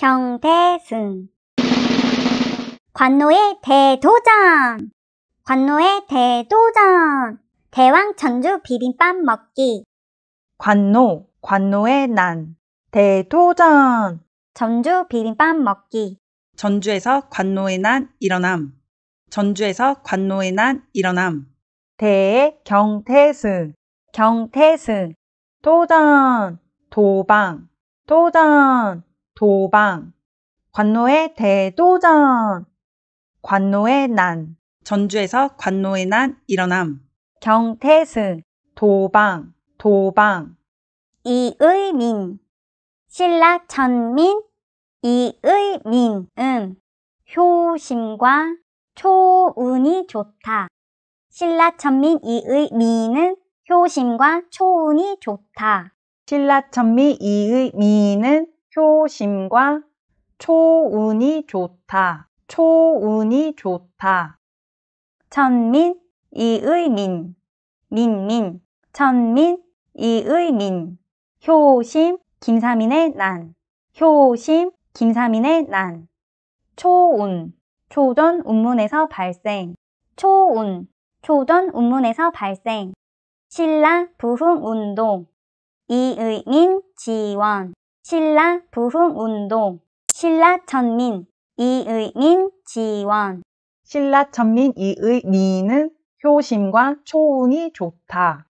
경태승 관노의 대도전 관노의 대도전 대왕 전주 비빔밥 먹기 관노 관노의 난 대도전 전주 비빔밥 먹기 전주에서 관노의 난 일어남 전주에서 관노의 난 일어남 대경태승 경태승 도전 도방 도전 도방, 관노의 대도전, 관노의 난, 전주에서 관노의 난 일어남, 경태승, 도방, 도방, 이의민, 신라 천민, 이의민은 효심과 초운이 좋다. 신라 천민 이의민은 효심과 초운이 좋다. 신라천민 이의 민은 효심과 초운이 좋다. 초운이 좋다. 천민 이의 민 민민 천민 이의 민 효심 김사민의 난 효심 김사민의 난 초운 초전 운문에서 발생 초운 초전 운문에서 발생 신라 부흥 운동 이의민 지원 신라 부흥운동, 신라 천민, 이의민 지원. 신라 천민 이의민은 효심과 초운이 좋다.